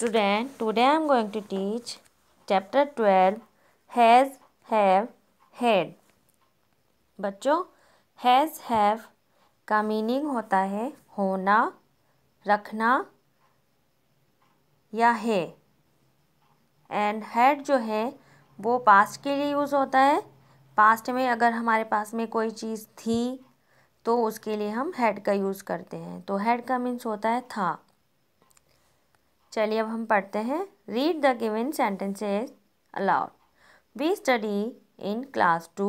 student today i am going to teach chapter 12 has have had बच्चों has have का meaning होता है होना रखना या है एंड हैड जो है वो पास्ट के लिए यूज़ होता है पास्ट में अगर हमारे पास में कोई चीज़ थी तो उसके लिए हम हैड का यूज़ करते हैं तो हैड का मीन्स होता है था चलिए अब हम पढ़ते हैं read the given sentences aloud we study in class two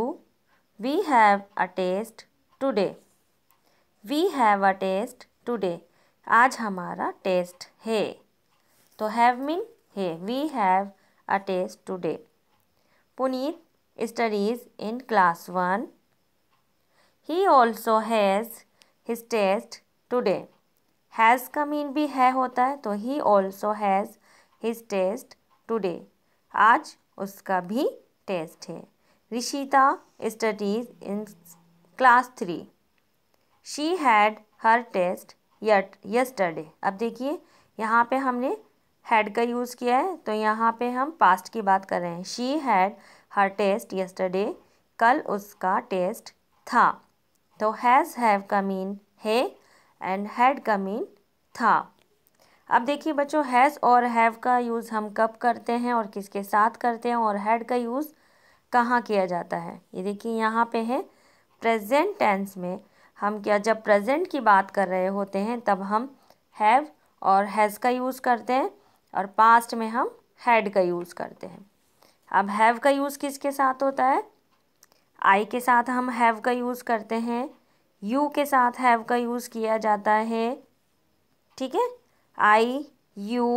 we have a test today we have a test today आज हमारा टेस्ट है तो हैव मीन है we have a test today Puneet studies in class one he also has his test today has का mean भी है होता है तो he also has his test today आज उसका भी टेस्ट है Rishita studies in class three she had her test yet yesterday अब देखिए यहाँ पे हमने हैड का यूज़ किया है तो यहाँ पे हम पास्ट की बात कर रहे हैं she had her test yesterday कल उसका टेस्ट था तो हैज़ हैव का मीन है एंड हैड का मीन था अब देखिए बच्चों हैज़ और हैव का यूज़ हम कब करते हैं और किसके साथ करते हैं और हैड का यूज़ कहाँ किया जाता है ये देखिए यहाँ पे है प्रेजेंट टेंस में हम क्या जब प्रेजेंट की बात कर रहे होते हैं तब हम हैव और हैज़ का यूज़ करते हैं और पास्ट में हम हैड का यूज़ करते हैं अब हैव का यूज़ किसके साथ होता है आई के साथ हम हैव का यूज़ करते हैं यू के साथ हैव का यूज़ किया जाता है ठीक है आई यू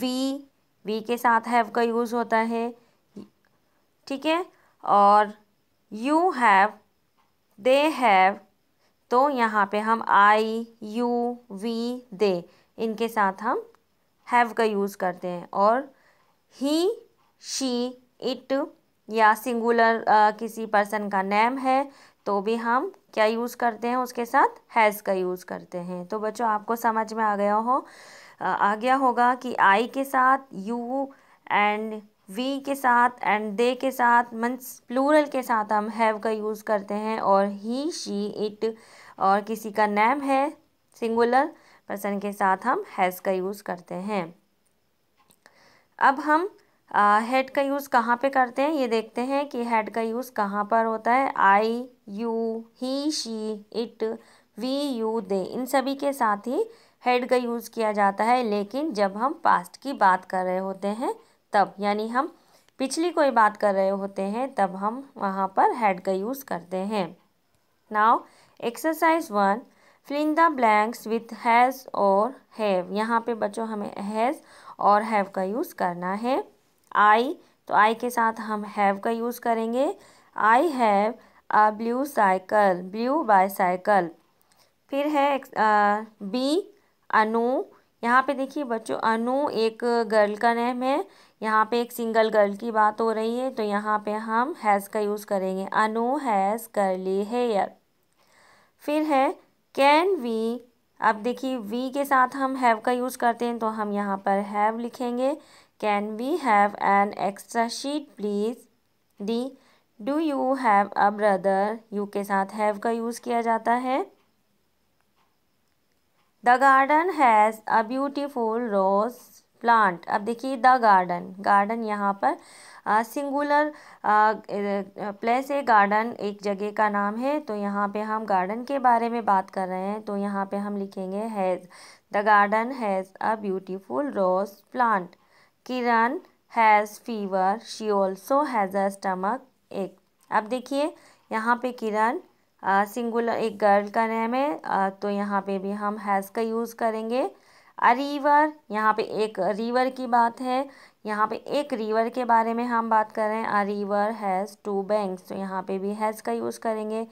वी वी के साथ हैव का यूज़ होता है ठीक है और यू हैव दे हैव तो यहाँ पे हम आई यू वी दे इनके साथ हम हैव का यूज़ करते हैं और ही शी इट या सिंगुलर किसी पर्सन का नेम है तो भी हम क्या यूज़ करते हैं उसके साथ हैज़ का यूज़ करते हैं तो बच्चों आपको समझ में आ गया हो आ गया होगा कि आई के साथ यू एंड वी के साथ एंड दे के साथ मंस प्लूरल के साथ हम हैव का यूज़ करते हैं और ही शी इट और किसी का नेम है सिंगुलर पर्सन के साथ हम हैज़ का यूज़ करते हैं अब हम हेड का यूज़ कहाँ पे करते हैं ये देखते हैं कि हेड का यूज़ कहाँ पर होता है I you he she it we you they इन सभी के साथ ही हेड का यूज़ किया जाता है लेकिन जब हम पास्ट की बात कर रहे होते हैं तब यानी हम पिछली कोई बात कर रहे होते हैं तब हम वहाँ पर हेड का यूज़ करते हैं now exercise one filling the blanks with has और हैव यहाँ पे बच्चों हमें हैज़ और हैव का यूज़ करना है आई तो आई के साथ हम हैव का यूज़ करेंगे I have a blue cycle blue bicycle फिर है बी अनु यहाँ पे देखिए बच्चों अनु एक गर्ल का नेम है यहाँ पे एक सिंगल गर्ल की बात हो रही है तो यहाँ पे हम हैज़ का यूज़ करेंगे अनु हैज़ करली हेयर फिर है कैन वी अब देखिए वी के साथ हम हैव का यूज़ करते हैं तो हम यहाँ पर हैव लिखेंगे Can we have an extra sheet please? D. Do you have a brother? You के साथ have का यूज़ किया जाता है the garden has a beautiful rose plant अब देखिए द गार्डन गार्डन यहाँ पर सिंगुलर प्लेस है गार्डन एक जगह का नाम है तो यहाँ पे हम गार्डन के बारे में बात कर रहे हैं तो यहाँ पे हम लिखेंगे has the garden has a beautiful rose plant Kiran has fever she also has a stomach ache अब देखिए यहाँ पे किरण सिंगुलर एक गर्ल का नेम है आ, तो यहाँ पे भी हम हैज़ का यूज़ करेंगे अ रिवर यहाँ पे एक रिवर की बात है यहाँ पे एक रिवर के बारे में हम बात कर रहे हैं a river has two banks तो यहाँ पे भी हैज़ का यूज़ करेंगे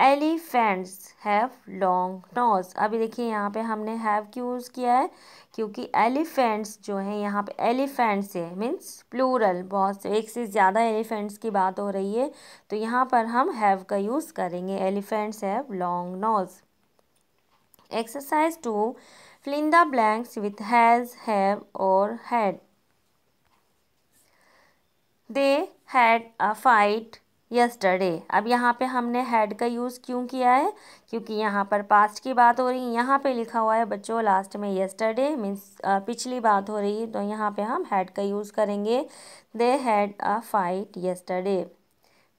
एलिफेंट्स हैव लॉन्ग नोज अभी देखिए यहाँ पे हमने हैव क्यों यूज़ किया है क्योंकि एलिफेंट्स जो हैं यहाँ पे एलिफेंट्स है मीन्स प्लूरल बहुत से एक से ज़्यादा एलिफेंट्स की बात हो रही है तो यहाँ पर हम हैव का यूज़ करेंगे elephants have long nose exercise two fill the blanks with has have और had they had a fight yesterday अब यहाँ पे हमने हेड का यूज़ क्यों किया है क्योंकि यहाँ पर पास्ट की बात हो रही है यहाँ पे लिखा हुआ है बच्चों लास्ट में यस्टरडे मीन्स पिछली बात हो रही है तो यहाँ पे हम हैड का यूज़ करेंगे they had a fight yesterday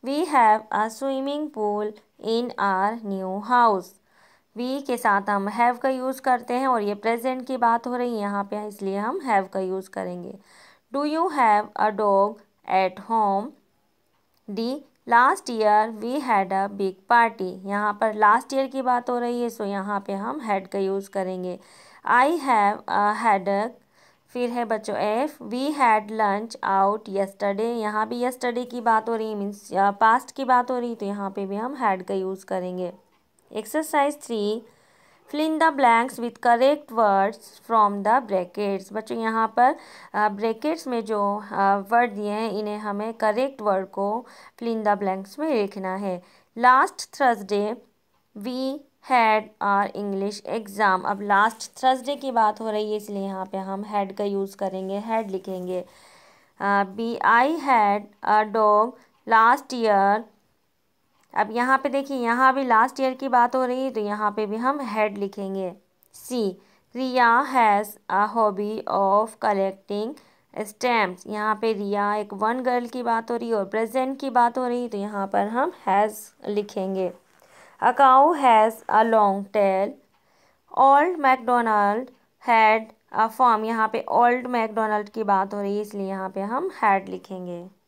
we have a swimming pool in our new house we के साथ हम हैव का यूज़ करते हैं और ये प्रेजेंट की बात हो रही है यहाँ पे इसलिए हम हैव का यूज़ करेंगे do you have a dog at home D last year we had a big party यहाँ पर लास्ट ईयर की बात हो रही है सो यहाँ पे हम हैड का यूज़ करेंगे आई हैव अ फिर है बच्चों F we had lunch out yesterday यहाँ भी यस्टरडे की बात हो रही है मीन्स पास्ट uh, की बात हो रही तो यहाँ पे भी हम हैड का यूज़ करेंगे exercise three fill in the blanks with correct words from the brackets बच्चों यहाँ पर ब्रैकेट्स में जो वर्ड दिए हैं इन्हें हमें करेक्ट वर्ड को फिल इन द ब्लैंक्स में लिखना है last Thursday we had our English exam अब लास्ट थर्सडे की बात हो रही है इसलिए यहाँ पे हम हैड का यूज़ करेंगे हैड लिखेंगे B I had a dog last year अब यहाँ पे देखिए यहाँ भी लास्ट ईयर की बात हो रही है तो यहाँ पे भी हम हैड लिखेंगे C Riya has a hobby of collecting stamps यहाँ पे रिया एक वन गर्ल की बात हो रही है और प्रेजेंट की बात हो रही है तो यहाँ पर हम हैज़ लिखेंगे a cow has a long tail old McDonald had a farm यहाँ पे ओल्ड मैकडोनल्ड की बात हो रही है इसलिए यहाँ पे हम हैड लिखेंगे